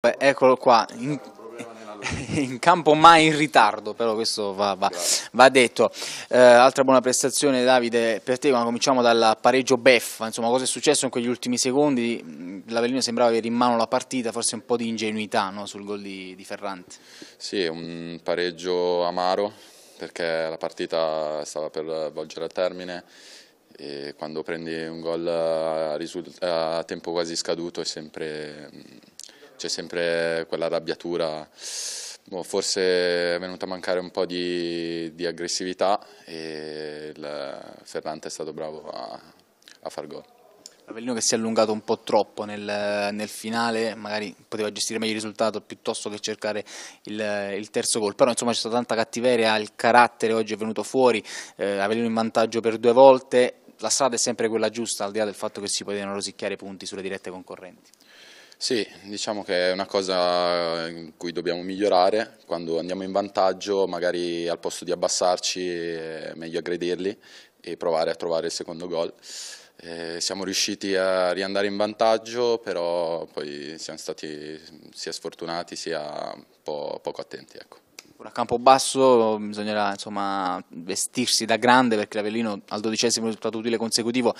Eccolo qua, in, in, campo mai in ritardo, però questo va, va, va detto. Eh, altra buona prestazione Davide per te, ma cominciamo dal pareggio Beffa, insomma cosa è successo in quegli ultimi secondi? Mm, L'Avellino sembrava avere in mano la partita, forse un po' di ingenuità no? sul gol di, di Ferrante. Sì, un pareggio amaro perché la partita stava per volgere a termine e quando prendi un gol a, a tempo quasi scaduto è sempre mm, c'è sempre quella arrabbiatura, boh, forse è venuta a mancare un po' di, di aggressività e Ferrante è stato bravo a, a far gol. Avellino che si è allungato un po' troppo nel, nel, finale, magari poteva gestire meglio il risultato piuttosto che cercare il, il terzo gol, però insomma c'è stata tanta cattiveria, il carattere oggi è venuto fuori, eh, Avellino in vantaggio per due volte, la strada è sempre quella giusta al di là del fatto che si potevano rosicchiare punti sulle dirette concorrenti. Sì, diciamo che è una cosa eh, in cui dobbiamo migliorare, quando andiamo in vantaggio magari al posto di abbassarci è meglio aggredirli e provare a trovare il secondo gol. Eh, siamo riusciti a riandare in vantaggio, però poi siamo stati sia sfortunati sia po poco attenti. Ecco. Ecco, a campo basso bisognerà insomma, vestirsi da grande perché l'Avellino al dodicesimo risultato utile consecutivo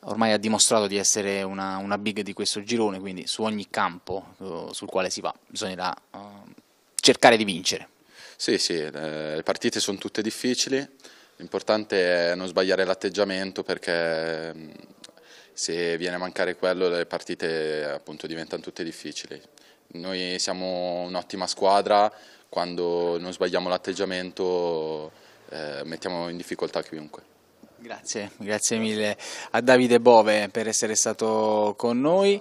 ormai ha dimostrato di essere una, una, big di questo girone, quindi su ogni campo eh, sul quale si va bisognerà eh, cercare di vincere. Sì, sì, eh, le partite sono tutte difficili, l'importante è non sbagliare l'atteggiamento perché mm, se viene a mancare quello le partite appunto diventano tutte difficili. Noi siamo un'ottima squadra, quando non sbagliamo l'atteggiamento eh, mettiamo in difficoltà chiunque. Grazie, grazie mille a Davide Bove per essere stato con noi.